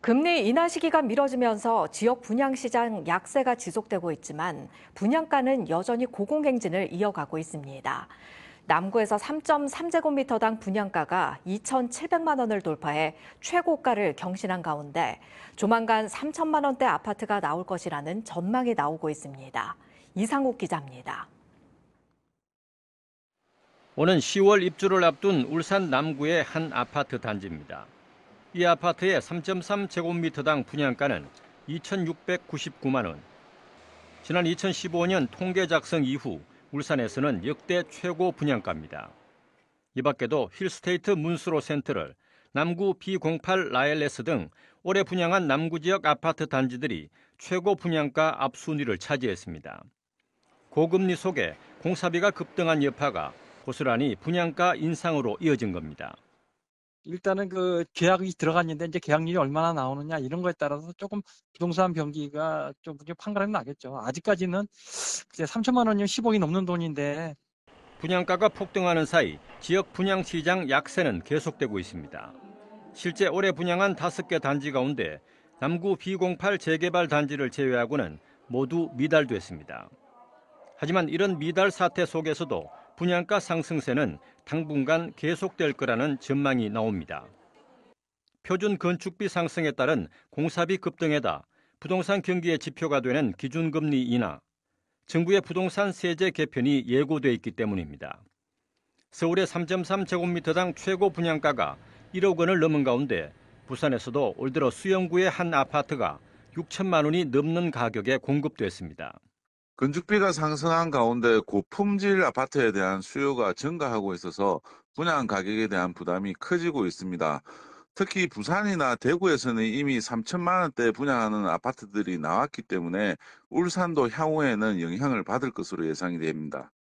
금리 인하 시기가 미뤄지면서 지역 분양시장 약세가 지속되고 있지만 분양가는 여전히 고공행진을 이어가고 있습니다. 남구에서 3.3제곱미터당 분양가가 2,700만 원을 돌파해 최고가를 경신한 가운데 조만간 3천만 원대 아파트가 나올 것이라는 전망이 나오고 있습니다. 이상욱 기자입니다. 오는 10월 입주를 앞둔 울산 남구의 한 아파트 단지입니다. 이 아파트의 3.3제곱미터당 분양가는 2,699만 원. 지난 2015년 통계 작성 이후 울산에서는 역대 최고 분양가입니다. 이 밖에도 힐스테이트 문수로 센트를 남구 B08 라엘레스 등 올해 분양한 남구 지역 아파트 단지들이 최고 분양가 앞순위를 차지했습니다. 고금리 속에 공사비가 급등한 여파가 고스란히 분양가 인상으로 이어진 겁니다. 일단은 그 계약이 들어갔는데 이제 계약률이 얼마나 나오느냐 이런 거에 따라서 조금 부동산 변기가 좀 판가름이 나겠죠. 아직까지는 이제 3천만 원이면 10억이 넘는 돈인데 분양가가 폭등하는 사이 지역 분양 시장 약세는 계속되고 있습니다. 실제 올해 분양한 5개 단지 가운데 남구 B08 재개발 단지를 제외하고는 모두 미달됐습니다. 하지만 이런 미달 사태 속에서도 분양가 상승세는 당분간 계속될 거라는 전망이 나옵니다. 표준 건축비 상승에 따른 공사비 급등에다 부동산 경기의 지표가 되는 기준금리 인하, 정부의 부동산 세제 개편이 예고돼 있기 때문입니다. 서울의 3.3제곱미터당 최고 분양가가 1억 원을 넘은 가운데 부산에서도 올 들어 수영구의 한 아파트가 6천만 원이 넘는 가격에 공급됐습니다. 건축비가 상승한 가운데 고품질 아파트에 대한 수요가 증가하고 있어서 분양 가격에 대한 부담이 커지고 있습니다. 특히 부산이나 대구에서는 이미 3천만 원대 분양하는 아파트들이 나왔기 때문에 울산도 향후에는 영향을 받을 것으로 예상이 됩니다.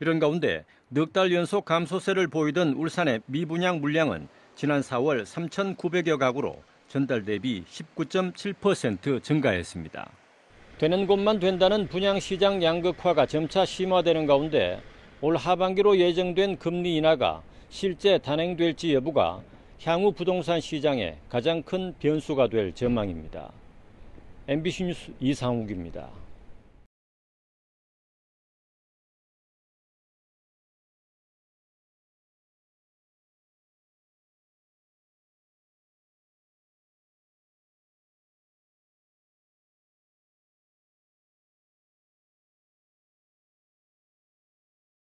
이런 가운데 넉 달 연속 감소세를 보이던 울산의 미분양 물량은 지난 4월 3,900여 가구로 전달 대비 19.7% 증가했습니다. 되는 곳만 된다는 분양시장 양극화가 점차 심화되는 가운데 올 하반기로 예정된 금리 인하가 실제 단행될지 여부가 향후 부동산 시장에 가장 큰 변수가 될 전망입니다. MBC 뉴스 이상욱입니다.